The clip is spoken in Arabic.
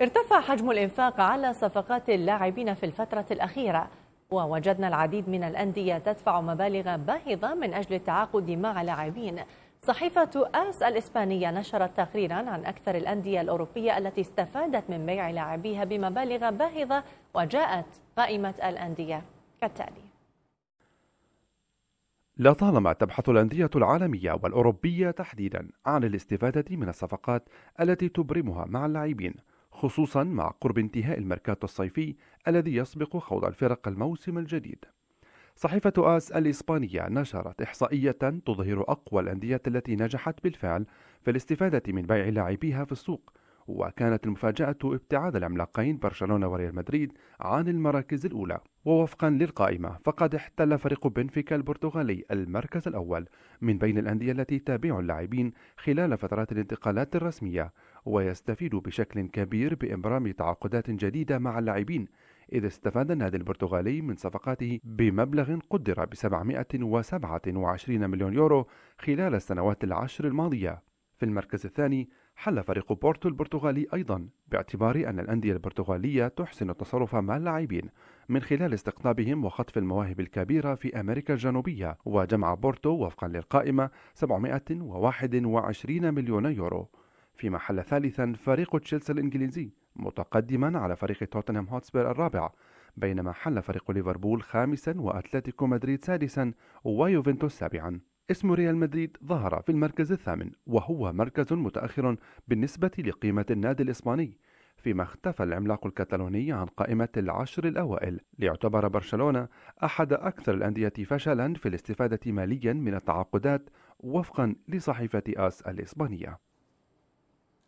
ارتفع حجم الإنفاق على صفقات اللاعبين في الفترة الأخيرة ووجدنا العديد من الأندية تدفع مبالغ باهظة من أجل التعاقد مع لاعبين صحيفة آس الإسبانية نشرت تقريرا عن أكثر الأندية الأوروبية التي استفادت من بيع لاعبيها بمبالغ باهظة وجاءت قائمة الأندية كالتالي لطالما تبحث الأندية العالمية والأوروبية تحديدا عن الاستفادة من الصفقات التي تبرمها مع اللاعبين خصوصا مع قرب انتهاء الميركاتو الصيفي الذي يسبق خوض الفرق الموسم الجديد صحيفة آس الإسبانية نشرت إحصائية تظهر أقوى الأندية التي نجحت بالفعل في الاستفادة من بيع لاعبيها في السوق وكانت المفاجأة ابتعاد العملاقين برشلونة وريال مدريد عن المراكز الأولى ووفقا للقائمة فقد احتل فريق بنفيكا البرتغالي المركز الأول من بين الأندية التي تابع اللاعبين خلال فترات الانتقالات الرسمية ويستفيد بشكل كبير بإبرام تعاقدات جديدة مع اللاعبين إذ استفاد النادي البرتغالي من صفقاته بمبلغ قدر ب 727 مليون يورو خلال السنوات العشر الماضية في المركز الثاني حل فريق بورتو البرتغالي أيضا باعتبار أن الأندية البرتغالية تحسن التصرف مع اللاعبين من خلال استقطابهم وخطف المواهب الكبيرة في أمريكا الجنوبية وجمع بورتو وفقا للقائمة 721 مليون يورو فيما حل ثالثا فريق تشيلسي الإنجليزي متقدما على فريق توتنهام هوتسبير الرابع بينما حل فريق ليفربول خامسا وأتلتيكو مدريد سادسا ويوفنتوس سابعا اسم ريال مدريد ظهر في المركز الثامن وهو مركز متأخر بالنسبة لقيمة النادي الإسباني فيما اختفى العملاق الكتالوني عن قائمة العشر الأوائل ليعتبر برشلونة أحد أكثر الأندية فشلا في الاستفادة ماليا من التعاقدات وفقا لصحيفة آس الإسبانية